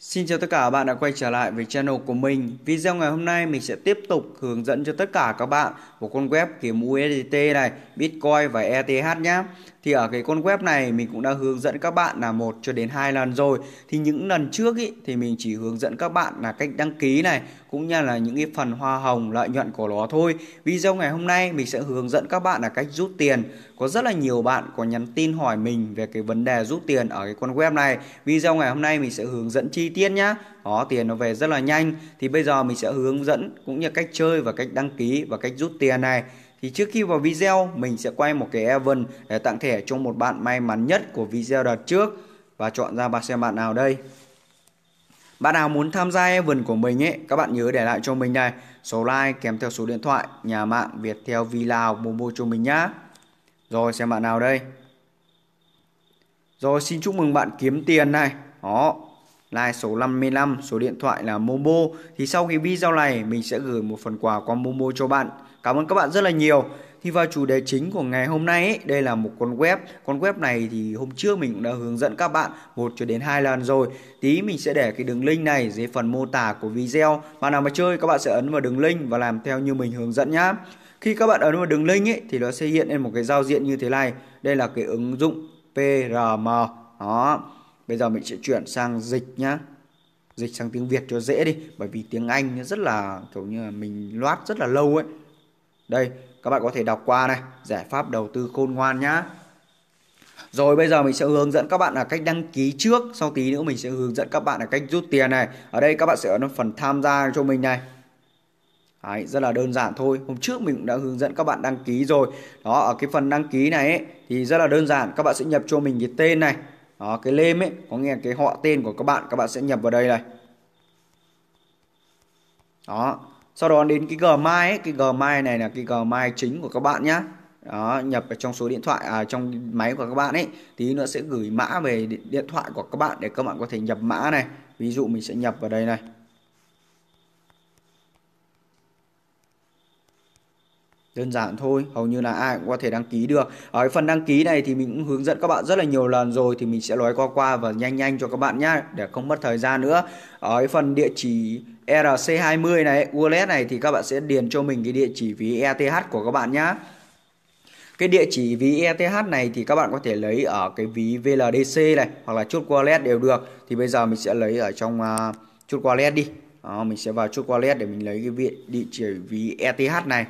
Xin chào tất cả bạn đã quay trở lại với channel của mình. Video ngày hôm nay mình sẽ tiếp tục hướng dẫn cho tất cả các bạn một con web kiếm USDT này, Bitcoin và ETH nhé thì ở cái con web này mình cũng đã hướng dẫn các bạn là một cho đến hai lần rồi thì những lần trước ý, thì mình chỉ hướng dẫn các bạn là cách đăng ký này cũng như là những cái phần hoa hồng lợi nhuận của nó thôi video ngày hôm nay mình sẽ hướng dẫn các bạn là cách rút tiền có rất là nhiều bạn có nhắn tin hỏi mình về cái vấn đề rút tiền ở cái con web này video ngày hôm nay mình sẽ hướng dẫn chi tiết nhá đó tiền nó về rất là nhanh thì bây giờ mình sẽ hướng dẫn cũng như cách chơi và cách đăng ký và cách rút tiền này thì trước khi vào video, mình sẽ quay một cái event để tặng thẻ cho một bạn may mắn nhất của video đợt trước và chọn ra bạn xem bạn nào đây. Bạn nào muốn tham gia event của mình ấy, các bạn nhớ để lại cho mình này số like kèm theo số điện thoại, nhà mạng Viettel Vilao Momo cho mình nhá. Rồi xem bạn nào đây. Rồi xin chúc mừng bạn kiếm tiền này. Đó, like số 55, số điện thoại là Momo. Thì sau cái video này mình sẽ gửi một phần quà qua Momo cho bạn. Cảm ơn các bạn rất là nhiều. Thì vào chủ đề chính của ngày hôm nay ấy, đây là một con web. Con web này thì hôm trước mình cũng đã hướng dẫn các bạn một cho đến hai lần rồi. Tí mình sẽ để cái đường link này dưới phần mô tả của video. Bạn nào mà chơi các bạn sẽ ấn vào đường link và làm theo như mình hướng dẫn nhá. Khi các bạn ấn vào đường link ấy thì nó sẽ hiện lên một cái giao diện như thế này. Đây là cái ứng dụng PRM. Đó. Bây giờ mình sẽ chuyển sang dịch nhá dịch sang tiếng Việt cho dễ đi bởi vì tiếng Anh rất là kiểu như là mình loát rất là lâu ấy đây, các bạn có thể đọc qua này, giải pháp đầu tư khôn ngoan nhá. Rồi bây giờ mình sẽ hướng dẫn các bạn là cách đăng ký trước, sau tí nữa mình sẽ hướng dẫn các bạn là cách rút tiền này. Ở đây các bạn sẽ ấn phần tham gia cho mình này. Đấy, rất là đơn giản thôi hôm trước mình cũng đã hướng dẫn các bạn đăng ký rồi đó ở cái phần đăng ký này ấy, thì rất là đơn giản các bạn sẽ nhập cho mình cái tên này đó cái lêm ấy có nghĩa cái họ tên của các bạn các bạn sẽ nhập vào đây này đó sau đó đến cái Gmail cái Gmail này là cái Gmail chính của các bạn nhé đó, nhập vào trong số điện thoại à, trong máy của các bạn ấy tí nữa sẽ gửi mã về điện thoại của các bạn để các bạn có thể nhập mã này ví dụ mình sẽ nhập vào đây này đơn giản thôi hầu như là ai cũng có thể đăng ký được ở cái phần đăng ký này thì mình cũng hướng dẫn các bạn rất là nhiều lần rồi thì mình sẽ nói qua qua và nhanh nhanh cho các bạn nhá để không mất thời gian nữa ở cái phần địa chỉ RC20 này, wallet này thì các bạn sẽ điền cho mình cái địa chỉ ví ETH của các bạn nhá. Cái địa chỉ ví ETH này thì các bạn có thể lấy ở cái ví VLDC này hoặc là chốt wallet đều được. Thì bây giờ mình sẽ lấy ở trong uh, chốt wallet đi. Đó, mình sẽ vào chốt wallet để mình lấy cái địa chỉ ví ETH này.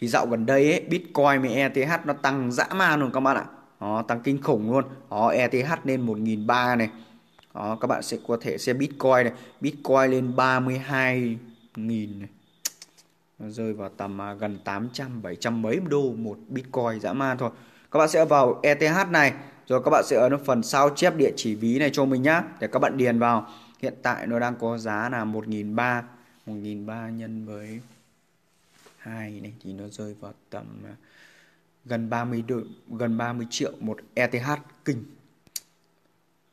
Thì dạo gần đây ấy, Bitcoin với ETH nó tăng dã man luôn các bạn ạ. Đó, tăng kinh khủng luôn. Đó, ETH lên 1.300 này đó, các bạn sẽ có thể xem Bitcoin này Bitcoin lên 32 nghìn này nó rơi vào tầm à, gần 800 700 mấy đô một Bitcoin dã man thôi các bạn sẽ vào ETH này rồi các bạn sẽ ở phần sao chép địa chỉ ví này cho mình nhá để các bạn điền vào hiện tại nó đang có giá là 1.300 1.300 nhân với 2 này thì nó rơi vào tầm à, gần 30 đô, gần 30 triệu một ETH kinh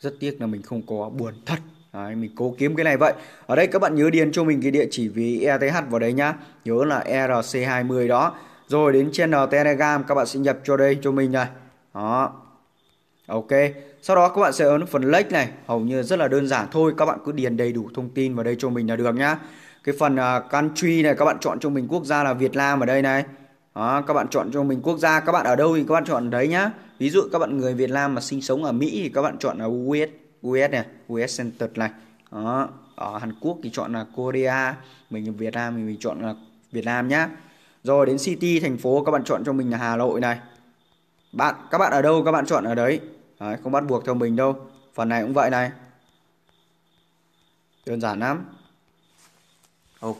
rất tiếc là mình không có buồn thật Đấy, mình cố kiếm cái này vậy ở đây các bạn nhớ điền cho mình cái địa chỉ ví ETH vào đấy nhá nhớ là ERC20 đó rồi đến channel Telegram các bạn sẽ nhập cho đây cho mình này đó Ok sau đó các bạn sẽ ấn phần lách này hầu như rất là đơn giản thôi các bạn cứ điền đầy đủ thông tin vào đây cho mình là được nhá cái phần uh, country này các bạn chọn cho mình quốc gia là Việt Nam ở đây này đó, các bạn chọn cho mình quốc gia các bạn ở đâu thì các bạn chọn đấy nhá ví dụ các bạn người Việt Nam mà sinh sống ở Mỹ thì các bạn chọn là US US này US Center này đó ở Hàn Quốc thì chọn là Korea mình ở Việt Nam thì mình chọn là Việt Nam nhá rồi đến city thành phố các bạn chọn cho mình là Hà Nội này bạn các bạn ở đâu các bạn chọn ở đấy, đấy không bắt buộc theo mình đâu phần này cũng vậy này đơn giản lắm ok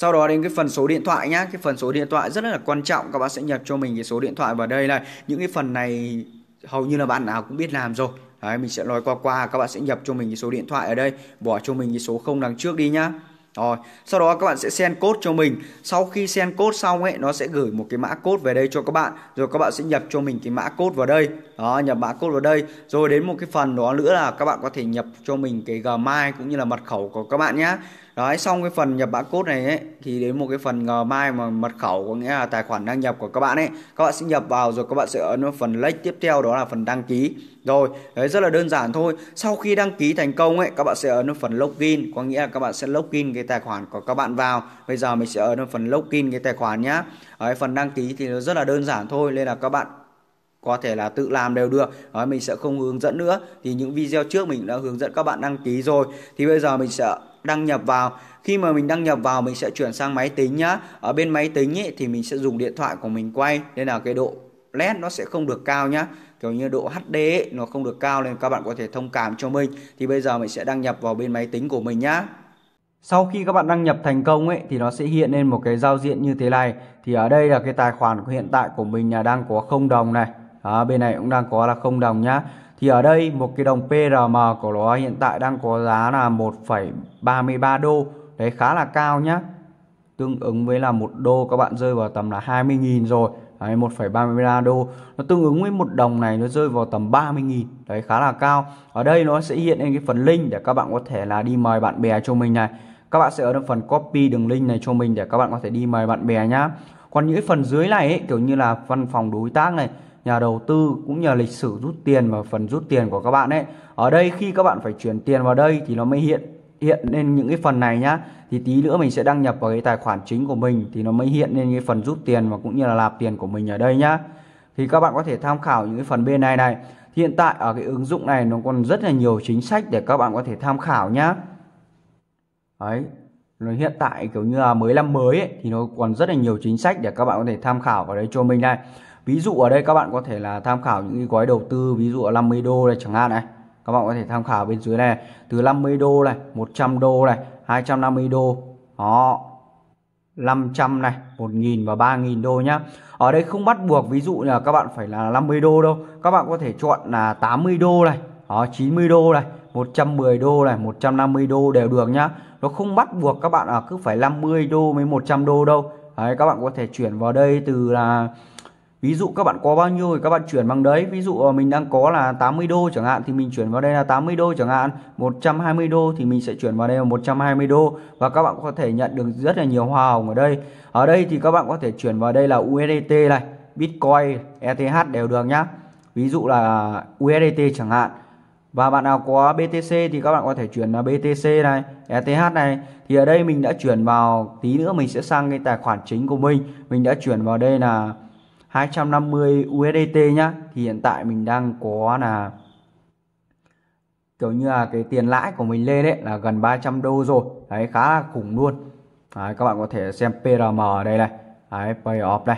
sau đó đến cái phần số điện thoại nhá cái phần số điện thoại rất là quan trọng các bạn sẽ nhập cho mình cái số điện thoại vào đây này những cái phần này hầu như là bạn nào cũng biết làm rồi Đấy, mình sẽ nói qua qua các bạn sẽ nhập cho mình cái số điện thoại ở đây bỏ cho mình cái số không đằng trước đi nhá rồi sau đó các bạn sẽ send code cho mình sau khi send code xong ấy nó sẽ gửi một cái mã code về đây cho các bạn rồi các bạn sẽ nhập cho mình cái mã code vào đây đó nhập mã code vào đây rồi đến một cái phần đó nữa là các bạn có thể nhập cho mình cái gmail cũng như là mật khẩu của các bạn nhé Đấy, xong cái phần nhập mã code này ấy, thì đến một cái phần ngờ mai mà mật khẩu có nghĩa là tài khoản đăng nhập của các bạn ấy các bạn sẽ nhập vào rồi các bạn sẽ ấn vào phần lệnh tiếp theo đó là phần đăng ký rồi đấy rất là đơn giản thôi sau khi đăng ký thành công ấy các bạn sẽ ấn vào phần login có nghĩa là các bạn sẽ login cái tài khoản của các bạn vào bây giờ mình sẽ ấn vào phần login cái tài khoản nhá đấy, phần đăng ký thì nó rất là đơn giản thôi nên là các bạn có thể là tự làm đều được Đấy, mình sẽ không hướng dẫn nữa thì những video trước mình đã hướng dẫn các bạn đăng ký rồi thì bây giờ mình sẽ đăng nhập vào khi mà mình đăng nhập vào mình sẽ chuyển sang máy tính nhá ở bên máy tính ấy, thì mình sẽ dùng điện thoại của mình quay nên là cái độ led nó sẽ không được cao nhá kiểu như độ HD ấy, nó không được cao nên các bạn có thể thông cảm cho mình thì bây giờ mình sẽ đăng nhập vào bên máy tính của mình nhá sau khi các bạn đăng nhập thành công ấy thì nó sẽ hiện lên một cái giao diện như thế này thì ở đây là cái tài khoản hiện tại của mình là đang có không đồng này à, bên này cũng đang có là không đồng nhá thì ở đây một cái đồng PRM của nó hiện tại đang có giá là 1,33 đô đấy khá là cao nhá tương ứng với là một đô các bạn rơi vào tầm là 20.000 rồi đấy 1,33 đô nó tương ứng với một đồng này nó rơi vào tầm 30.000 đấy khá là cao ở đây nó sẽ hiện lên cái phần link để các bạn có thể là đi mời bạn bè cho mình này các bạn sẽ ở trong phần copy đường link này cho mình để các bạn có thể đi mời bạn bè nhá còn những phần dưới này ấy, kiểu như là văn phòng đối tác này nhà đầu tư cũng nhờ lịch sử rút tiền và phần rút tiền của các bạn ấy ở đây khi các bạn phải chuyển tiền vào đây thì nó mới hiện hiện lên những cái phần này nhá thì tí nữa mình sẽ đăng nhập vào cái tài khoản chính của mình thì nó mới hiện lên cái phần rút tiền và cũng như là lạp tiền của mình ở đây nhá thì các bạn có thể tham khảo những cái phần bên này này hiện tại ở cái ứng dụng này nó còn rất là nhiều chính sách để các bạn có thể tham khảo nhá đấy nó hiện tại kiểu như là mới năm mới ấy, thì nó còn rất là nhiều chính sách để các bạn có thể tham khảo vào đấy cho mình này ví dụ ở đây các bạn có thể là tham khảo những cái gói đầu tư ví dụ ở 50 đô này chẳng hạn này các bạn có thể tham khảo bên dưới này từ 50 đô này 100 đô này 250 đô đó 500 này 1.000 và 3.000 đô nhá ở đây không bắt buộc ví dụ là các bạn phải là 50 đô đâu các bạn có thể chọn là 80 đô này đó 90 đô này 110 đô này 150 đô đều được nhá nó không bắt buộc các bạn là cứ phải 50 đô mới 100 đô đâu Đấy, các bạn có thể chuyển vào đây từ là ví dụ các bạn có bao nhiêu thì các bạn chuyển bằng đấy ví dụ ờ, mình đang có là 80 đô chẳng hạn thì mình chuyển vào đây là 80 đô chẳng hạn 120 đô thì mình sẽ chuyển vào đây là 120 đô và các bạn có thể nhận được rất là nhiều hoa hồng ở đây ở đây thì các bạn có thể chuyển vào đây là USDT này Bitcoin ETH đều được nhá ví dụ là USDT chẳng hạn và bạn nào có BTC thì các bạn có thể chuyển là BTC này, ETH này. Thì ở đây mình đã chuyển vào tí nữa mình sẽ sang cái tài khoản chính của mình. Mình đã chuyển vào đây là 250 USDT nhá thì hiện tại mình đang có là kiểu như là cái tiền lãi của mình lên đấy là gần 300 đô rồi đấy khá là khủng luôn đấy, các bạn có thể xem PRM ở đây này đấy, payoff đây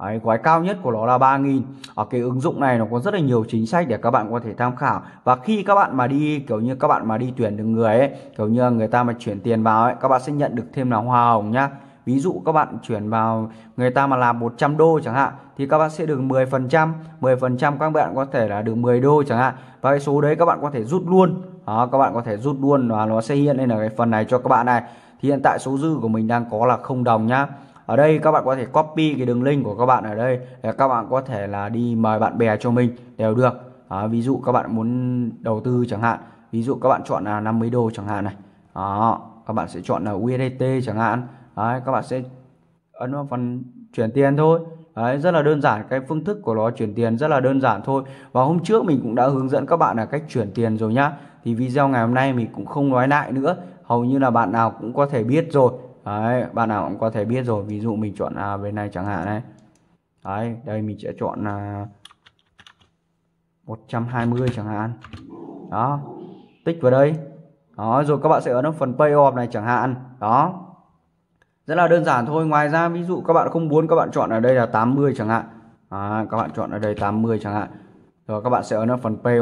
Đấy, gói cao nhất của nó là 3.000 Ở cái ứng dụng này nó có rất là nhiều chính sách để các bạn có thể tham khảo Và khi các bạn mà đi kiểu như các bạn mà đi tuyển được người ấy Kiểu như người ta mà chuyển tiền vào ấy Các bạn sẽ nhận được thêm là hoa hồng nhá ví dụ các bạn chuyển vào người ta mà làm 100 đô chẳng hạn thì các bạn sẽ được 10% 10% các bạn có thể là được 10 đô chẳng hạn và cái số đấy các bạn có thể rút luôn đó, các bạn có thể rút luôn và nó sẽ hiện lên ở cái phần này cho các bạn này thì hiện tại số dư của mình đang có là không đồng nhá ở đây các bạn có thể copy cái đường link của các bạn ở đây để các bạn có thể là đi mời bạn bè cho mình đều được đó, ví dụ các bạn muốn đầu tư chẳng hạn ví dụ các bạn chọn là 50 đô chẳng hạn này đó các bạn sẽ chọn là USDT chẳng hạn đấy, các bạn sẽ ấn vào phần chuyển tiền thôi Đấy, rất là đơn giản cái phương thức của nó chuyển tiền rất là đơn giản thôi và hôm trước mình cũng đã hướng dẫn các bạn là cách chuyển tiền rồi nhá thì video ngày hôm nay mình cũng không nói lại nữa hầu như là bạn nào cũng có thể biết rồi đấy, bạn nào cũng có thể biết rồi ví dụ mình chọn à, bên này chẳng hạn này đấy đây mình sẽ chọn à, 120 chẳng hạn đó tích vào đây đó rồi các bạn sẽ ấn vào phần payoff này chẳng hạn đó rất là đơn giản thôi ngoài ra ví dụ các bạn không muốn các bạn chọn ở đây là 80 chẳng hạn à, các bạn chọn ở đây 80 chẳng hạn rồi các bạn sẽ ấn vào phần pay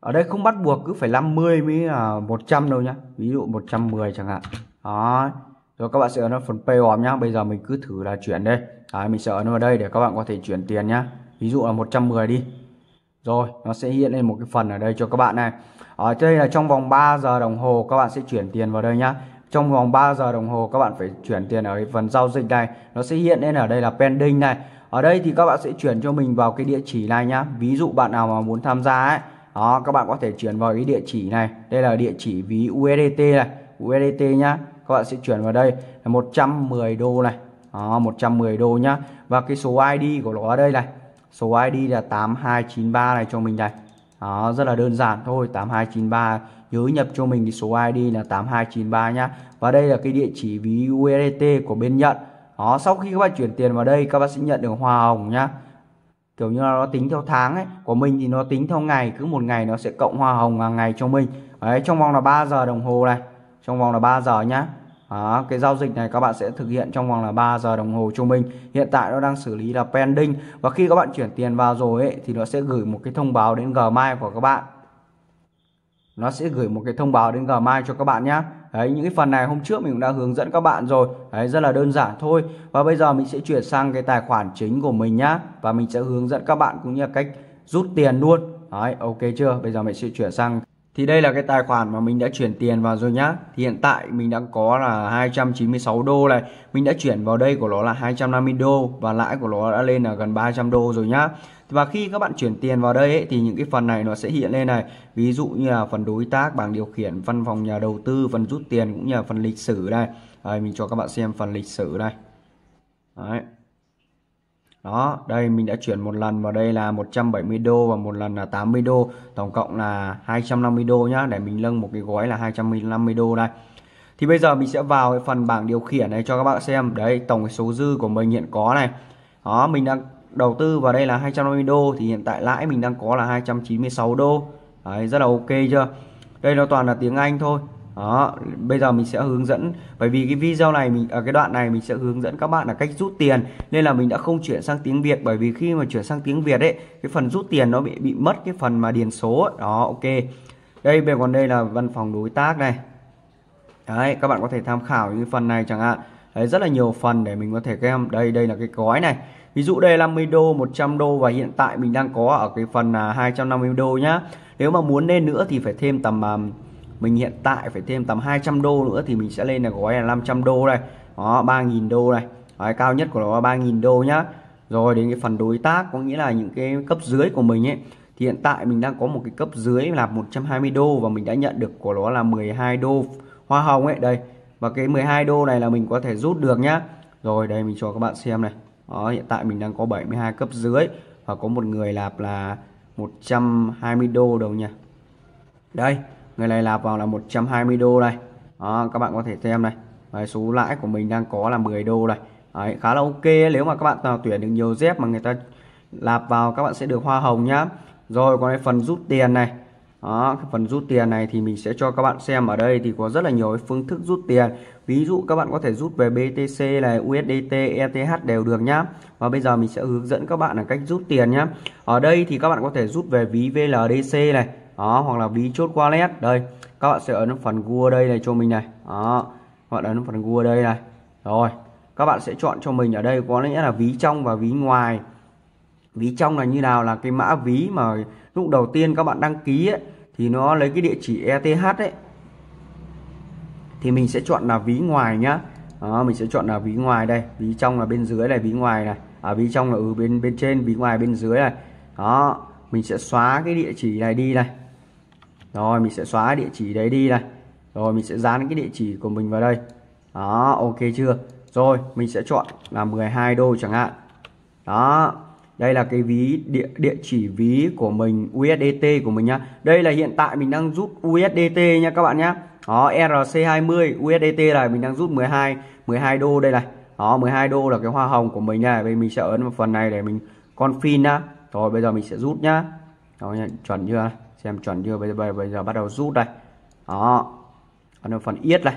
ở đây không bắt buộc cứ phải 50 mới là 100 đâu nhá ví dụ 110 chẳng hạn đó rồi các bạn sẽ ấn vào phần pay nhá bây giờ mình cứ thử là chuyển đây Đấy, mình sẽ ấn vào đây để các bạn có thể chuyển tiền nhá ví dụ là 110 đi rồi nó sẽ hiện lên một cái phần ở đây cho các bạn này ở đây là trong vòng 3 giờ đồng hồ các bạn sẽ chuyển tiền vào đây nhá trong vòng 3 giờ đồng hồ các bạn phải chuyển tiền ở phần giao dịch này nó sẽ hiện lên ở đây là pending này ở đây thì các bạn sẽ chuyển cho mình vào cái địa chỉ này nhá ví dụ bạn nào mà muốn tham gia ấy đó các bạn có thể chuyển vào cái địa chỉ này đây là địa chỉ ví USDT này USDT nhá các bạn sẽ chuyển vào đây là 110 đô này đó, 110 đô nhá và cái số ID của nó ở đây này số ID là 8293 này cho mình này đó rất là đơn giản thôi 8293 nhớ nhập cho mình cái số ID là 8293 nhá và đây là cái địa chỉ ví USDT của bên nhận đó sau khi các bạn chuyển tiền vào đây các bạn sẽ nhận được hoa hồng nhá kiểu như là nó tính theo tháng ấy của mình thì nó tính theo ngày cứ một ngày nó sẽ cộng hoa hồng hàng ngày cho mình đấy trong vòng là 3 giờ đồng hồ này trong vòng là 3 giờ nhá đó, cái giao dịch này các bạn sẽ thực hiện trong vòng là 3 giờ đồng hồ trung bình hiện tại nó đang xử lý là pending và khi các bạn chuyển tiền vào rồi ấy, thì nó sẽ gửi một cái thông báo đến Gmail của các bạn nó sẽ gửi một cái thông báo đến Gmail cho các bạn nhé Đấy, những cái phần này hôm trước mình cũng đã hướng dẫn các bạn rồi Đấy, rất là đơn giản thôi và bây giờ mình sẽ chuyển sang cái tài khoản chính của mình nhá và mình sẽ hướng dẫn các bạn cũng như là cách rút tiền luôn Đấy, ok chưa bây giờ mình sẽ chuyển sang thì đây là cái tài khoản mà mình đã chuyển tiền vào rồi nhá thì hiện tại mình đang có là 296 đô này mình đã chuyển vào đây của nó là 250 đô và lãi của nó đã lên là gần 300 đô rồi nhá và khi các bạn chuyển tiền vào đây ấy, thì những cái phần này nó sẽ hiện lên này ví dụ như là phần đối tác bảng điều khiển văn phòng nhà đầu tư phần rút tiền cũng như là phần lịch sử đây Đấy, mình cho các bạn xem phần lịch sử đây Đấy đó đây mình đã chuyển một lần vào đây là 170 đô và một lần là 80 đô tổng cộng là 250 đô nhá để mình nâng một cái gói là 250 đô đây thì bây giờ mình sẽ vào cái phần bảng điều khiển này cho các bạn xem đấy tổng số dư của mình hiện có này đó mình đang đầu tư vào đây là 250 đô thì hiện tại lãi mình đang có là 296 đô đấy rất là ok chưa đây nó toàn là tiếng Anh thôi đó bây giờ mình sẽ hướng dẫn bởi vì cái video này mình ở à, cái đoạn này mình sẽ hướng dẫn các bạn là cách rút tiền nên là mình đã không chuyển sang tiếng Việt bởi vì khi mà chuyển sang tiếng Việt ấy cái phần rút tiền nó bị bị mất cái phần mà điền số ấy. đó ok đây về còn đây là văn phòng đối tác này đấy các bạn có thể tham khảo những phần này chẳng hạn đấy rất là nhiều phần để mình có thể em đây đây là cái gói này ví dụ đây là 50 đô 100 đô và hiện tại mình đang có ở cái phần là 250 đô nhá nếu mà muốn lên nữa thì phải thêm tầm mình hiện tại phải thêm tầm 200 đô nữa thì mình sẽ lên là gói là 500 đô đây đó 3.000 đô này Đấy, cao nhất của nó là 3.000 đô nhá rồi đến cái phần đối tác có nghĩa là những cái cấp dưới của mình ấy thì hiện tại mình đang có một cái cấp dưới là 120 đô và mình đã nhận được của nó là 12 đô hoa hồng ấy đây và cái 12 đô này là mình có thể rút được nhá rồi đây mình cho các bạn xem này đó, hiện tại mình đang có 72 cấp dưới và có một người lạp là 120 đô đâu nha đây người này lạp vào là 120 đô này đó, các bạn có thể xem này Đấy, số lãi của mình đang có là 10 đô này Đấy, khá là ok nếu mà các bạn tuyển được nhiều dép mà người ta lạp vào các bạn sẽ được hoa hồng nhá rồi còn cái phần rút tiền này đó, cái phần rút tiền này thì mình sẽ cho các bạn xem ở đây thì có rất là nhiều phương thức rút tiền ví dụ các bạn có thể rút về BTC này USDT ETH đều được nhá và bây giờ mình sẽ hướng dẫn các bạn là cách rút tiền nhá ở đây thì các bạn có thể rút về ví VLDC này đó hoặc là ví chốt wallet đây các bạn sẽ ấn phần gua đây này cho mình này đó các bạn ấn phần gua đây này rồi các bạn sẽ chọn cho mình ở đây có nghĩa là ví trong và ví ngoài ví trong là như nào là cái mã ví mà lúc đầu tiên các bạn đăng ký ấy, thì nó lấy cái địa chỉ ETH ấy thì mình sẽ chọn là ví ngoài nhá đó, mình sẽ chọn là ví ngoài đây ví trong là bên dưới này ví ngoài này ở à, ví trong là ở ừ, bên bên trên ví ngoài bên dưới này đó mình sẽ xóa cái địa chỉ này đi này rồi mình sẽ xóa địa chỉ đấy đi này rồi mình sẽ dán cái địa chỉ của mình vào đây đó ok chưa rồi mình sẽ chọn là 12 đô chẳng hạn đó đây là cái ví địa, địa chỉ ví của mình USDT của mình nhá đây là hiện tại mình đang rút USDT nha các bạn nhá đó RC20 USDT này mình đang rút 12 12 đô đây này đó 12 đô là cái hoa hồng của mình này bây mình sẽ ấn vào phần này để mình confirm nhá. rồi bây giờ mình sẽ rút nhá đó, chuẩn chưa xem chuẩn chưa bây giờ, bây giờ, bây giờ bắt đầu rút đây đó còn phần yết này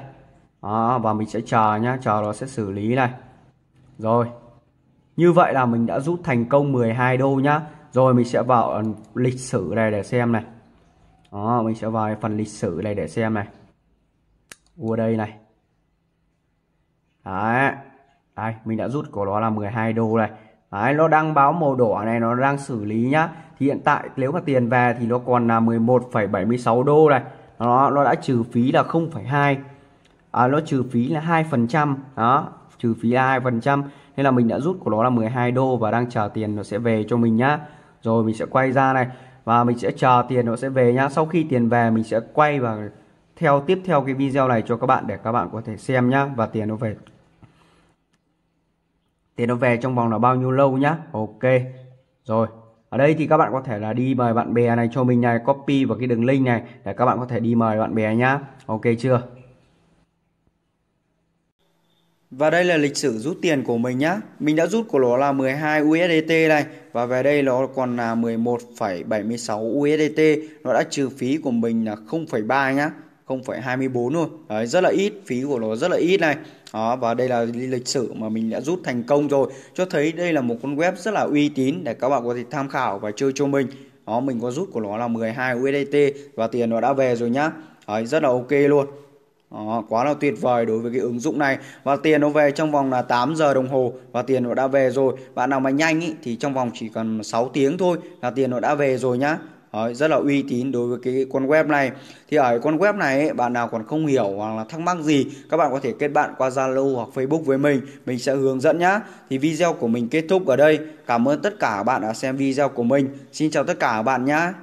đó và mình sẽ chờ nhá chờ nó sẽ xử lý này rồi như vậy là mình đã rút thành công 12 đô nhá rồi mình sẽ vào ờ, lịch sử này để xem này đó mình sẽ vào phần lịch sử này để xem này vua đây này đấy đây mình đã rút của nó là 12 đô này. Đấy, nó đang báo màu đỏ này, nó đang xử lý nhá hiện tại nếu mà tiền về thì nó còn là 11,76 đô này nó nó đã trừ phí là 0,2 à, nó trừ phí là 2 phần trăm đó trừ phí là 2 phần trăm nên là mình đã rút của nó là 12 đô và đang chờ tiền nó sẽ về cho mình nhá rồi mình sẽ quay ra này và mình sẽ chờ tiền nó sẽ về nhá sau khi tiền về mình sẽ quay và theo tiếp theo cái video này cho các bạn để các bạn có thể xem nhá và tiền nó về tiền nó về trong vòng là bao nhiêu lâu nhá ok rồi ở đây thì các bạn có thể là đi mời bạn bè này cho mình này copy vào cái đường link này để các bạn có thể đi mời bạn bè nhá ok chưa và đây là lịch sử rút tiền của mình nhá. Mình đã rút của nó là 12 USDT này và về đây nó còn là 11,76 USDT. Nó đã trừ phí của mình là 0,3 nhá. 0,24 thôi đấy, rất là ít phí của nó rất là ít này đó và đây là lịch sử mà mình đã rút thành công rồi cho thấy đây là một con web rất là uy tín để các bạn có thể tham khảo và chơi cho mình đó mình có rút của nó là 12 USDT và tiền nó đã về rồi nhá đấy, rất là ok luôn đó, quá là tuyệt vời đối với cái ứng dụng này và tiền nó về trong vòng là 8 giờ đồng hồ và tiền nó đã về rồi bạn nào mà nhanh ý, thì trong vòng chỉ cần 6 tiếng thôi là tiền nó đã về rồi nhá Đấy, rất là uy tín đối với cái con web này thì ở con web này ấy, bạn nào còn không hiểu hoặc là thắc mắc gì các bạn có thể kết bạn qua Zalo hoặc Facebook với mình mình sẽ hướng dẫn nhá thì video của mình kết thúc ở đây cảm ơn tất cả bạn đã xem video của mình xin chào tất cả bạn nhá